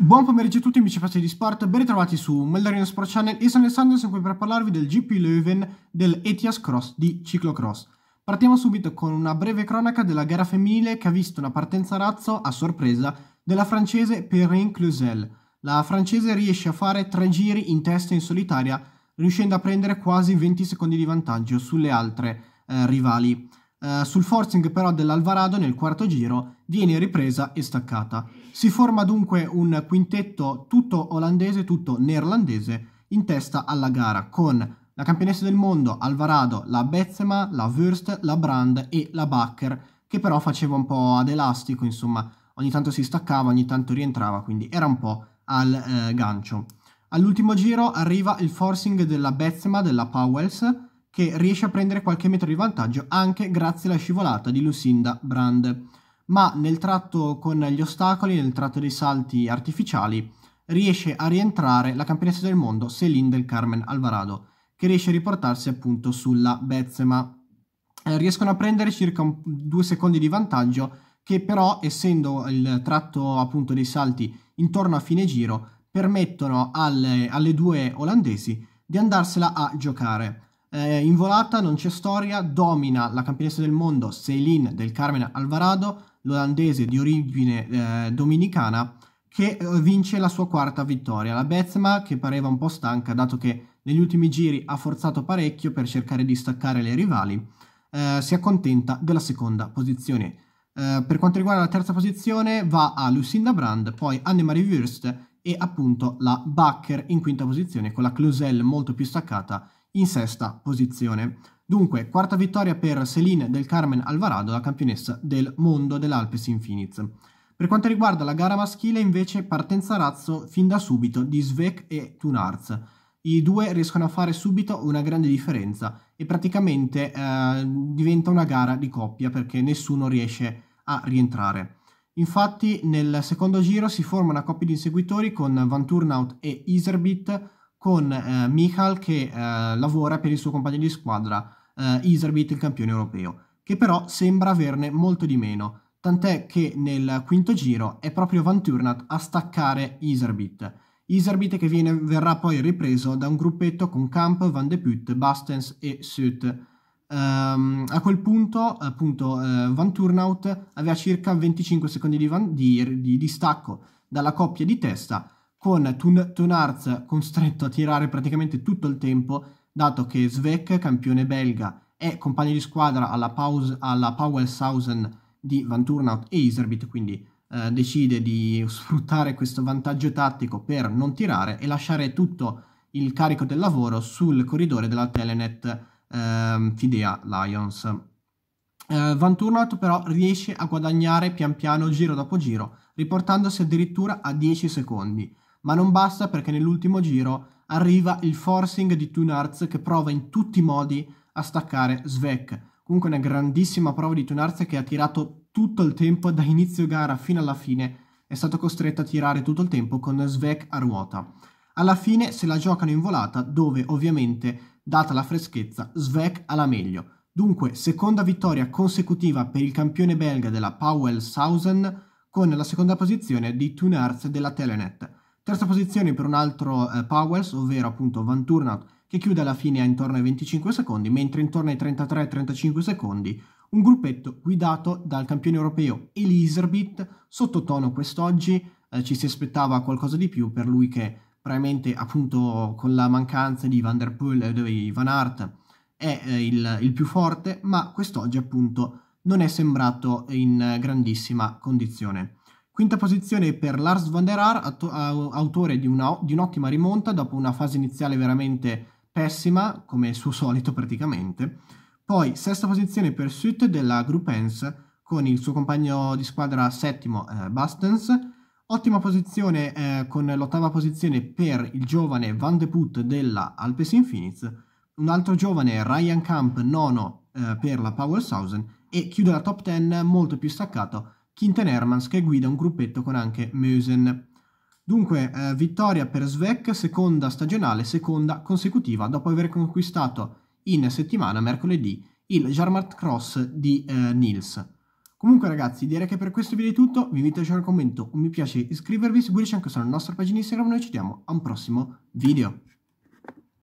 Buon pomeriggio a tutti amici pazzi di sport, ben ritrovati su Meldarino Sport Channel io sono Alessandro, e sono qui per parlarvi del GP Leuven del Etias Cross di ciclocross. Partiamo subito con una breve cronaca della gara femminile che ha visto una partenza razzo a sorpresa della francese Perrin Cluzel. La francese riesce a fare tre giri in testa in solitaria, riuscendo a prendere quasi 20 secondi di vantaggio sulle altre eh, rivali. Eh, sul forcing però dell'Alvarado nel quarto giro viene ripresa e staccata. Si forma dunque un quintetto tutto olandese, tutto neerlandese in testa alla gara con la campionessa del mondo Alvarado, la Betzema, la Wurst, la Brand e la Bacher che però faceva un po' ad elastico, insomma, ogni tanto si staccava, ogni tanto rientrava, quindi era un po' al eh, gancio. All'ultimo giro arriva il forcing della Betzema, della Powells, che riesce a prendere qualche metro di vantaggio anche grazie alla scivolata di Lucinda Brand. Ma nel tratto con gli ostacoli, nel tratto dei salti artificiali, riesce a rientrare la campionessa del mondo Celine del Carmen Alvarado, che riesce a riportarsi appunto sulla Bezzema. Eh, riescono a prendere circa un, due secondi di vantaggio, che però, essendo il tratto appunto dei salti intorno a fine giro, permettono alle, alle due olandesi di andarsela a giocare eh, in volata non c'è storia, domina la campionessa del mondo Celine del Carmen Alvarado, l'olandese di origine eh, dominicana, che eh, vince la sua quarta vittoria. La Bezma, che pareva un po' stanca, dato che negli ultimi giri ha forzato parecchio per cercare di staccare le rivali, eh, si accontenta della seconda posizione. Eh, per quanto riguarda la terza posizione va a Lucinda Brand, poi Annemarie Wurst e appunto la Bacher in quinta posizione con la Closel molto più staccata in sesta posizione. Dunque, quarta vittoria per Celine del Carmen Alvarado, la campionessa del mondo dell'Alpes Infiniz. Per quanto riguarda la gara maschile, invece, partenza razzo fin da subito di Svek e Tunarz. I due riescono a fare subito una grande differenza e praticamente eh, diventa una gara di coppia perché nessuno riesce a rientrare. Infatti, nel secondo giro si forma una coppia di inseguitori con Van Turnout e Iserbit, con eh, Michal che eh, lavora per il suo compagno di squadra, eh, Iserbit, il campione europeo, che però sembra averne molto di meno, tant'è che nel quinto giro è proprio Van Turnat a staccare Iserbit. Iserbit che viene, verrà poi ripreso da un gruppetto con Camp, Van de Put, Bastens e Sut. Um, ehm, a quel punto, appunto, uh, Van Turnout aveva circa 25 secondi di, van, di, di distacco dalla coppia di testa con Tun- Tonarz costretto a tirare praticamente tutto il tempo, dato che Svek, campione belga, è compagno di squadra alla, Paus- alla Powellshausen di Van Turnout e Iserbit, quindi eh, decide di sfruttare questo vantaggio tattico per non tirare e lasciare tutto il carico del lavoro sul corridore della Telenet eh, Fidea Lions. Eh, Van Turnout però riesce a guadagnare pian piano giro dopo giro, riportandosi addirittura a 10 secondi ma non basta perché nell'ultimo giro arriva il forcing di Tunarz che prova in tutti i modi a staccare Svek. Comunque una grandissima prova di Tunarz che ha tirato tutto il tempo da inizio gara fino alla fine, è stato costretto a tirare tutto il tempo con Svek a ruota. Alla fine se la giocano in volata dove ovviamente, data la freschezza, Svek ha la meglio. Dunque, seconda vittoria consecutiva per il campione belga della Powell Sausen con la seconda posizione di Tunarz della Telenet. Terza posizione per un altro eh, Powers, ovvero appunto Van Turnat, che chiude alla fine a intorno ai 25 secondi, mentre intorno ai 33-35 secondi un gruppetto guidato dal campione europeo Elisabeth, sottotono quest'oggi, eh, ci si aspettava qualcosa di più per lui che probabilmente appunto con la mancanza di Van der Poel e eh, di Van Aert è eh, il, il, più forte, ma quest'oggi appunto non è sembrato in eh, grandissima condizione. Quinta posizione per Lars van der Aar, atto- autore di, una, di un'ottima rimonta dopo una fase iniziale veramente pessima, come suo solito praticamente. Poi sesta posizione per Sut della Gruppens con il suo compagno di squadra settimo eh, Bastens. Ottima posizione eh, con l'ottava posizione per il giovane Van de Put della Alpes Infinites. Un altro giovane Ryan Camp nono eh, per la Powershausen e chiude la top 10 molto più staccato Kinten Hermans che guida un gruppetto con anche Mösen. Dunque, eh, vittoria per Svek, seconda stagionale, seconda consecutiva, dopo aver conquistato in settimana, mercoledì, il Jarmart Cross di eh, Nils. Comunque ragazzi, direi che per questo video è tutto, vi invito a lasciare un commento, un mi piace, iscrivervi, seguirci anche sulla nostra pagina Instagram, noi ci vediamo a un prossimo video.